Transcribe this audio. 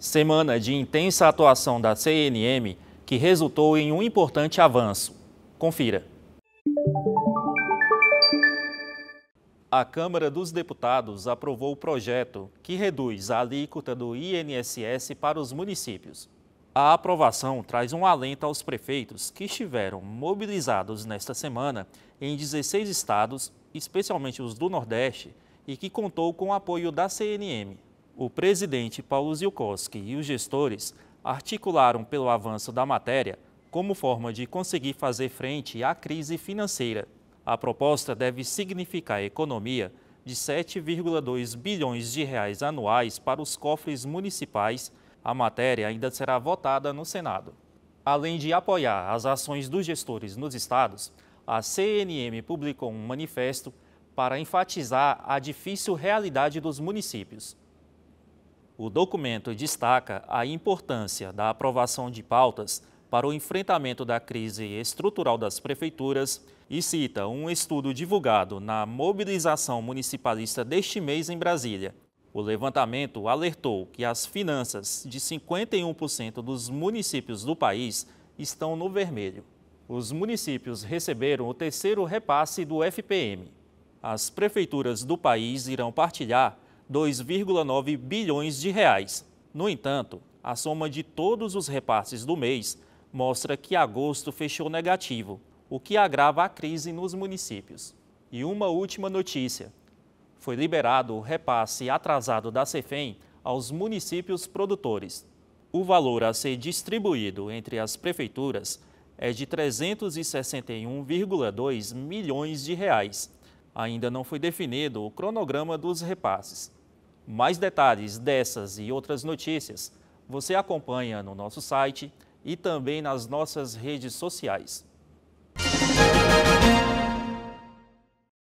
Semana de intensa atuação da CNM que resultou em um importante avanço. Confira. A Câmara dos Deputados aprovou o projeto que reduz a alíquota do INSS para os municípios. A aprovação traz um alento aos prefeitos que estiveram mobilizados nesta semana em 16 estados, especialmente os do Nordeste, e que contou com o apoio da CNM o presidente Paulo Zilkowski e os gestores articularam pelo avanço da matéria como forma de conseguir fazer frente à crise financeira. A proposta deve significar economia de 7,2 bilhões de reais anuais para os cofres municipais. A matéria ainda será votada no Senado. Além de apoiar as ações dos gestores nos estados, a CNM publicou um manifesto para enfatizar a difícil realidade dos municípios. O documento destaca a importância da aprovação de pautas para o enfrentamento da crise estrutural das prefeituras e cita um estudo divulgado na mobilização municipalista deste mês em Brasília. O levantamento alertou que as finanças de 51% dos municípios do país estão no vermelho. Os municípios receberam o terceiro repasse do FPM. As prefeituras do país irão partilhar 2,9 bilhões de reais. No entanto, a soma de todos os repasses do mês mostra que agosto fechou negativo, o que agrava a crise nos municípios. E uma última notícia. Foi liberado o repasse atrasado da Cefem aos municípios produtores. O valor a ser distribuído entre as prefeituras é de 361,2 milhões de reais. Ainda não foi definido o cronograma dos repasses. Mais detalhes dessas e outras notícias você acompanha no nosso site e também nas nossas redes sociais.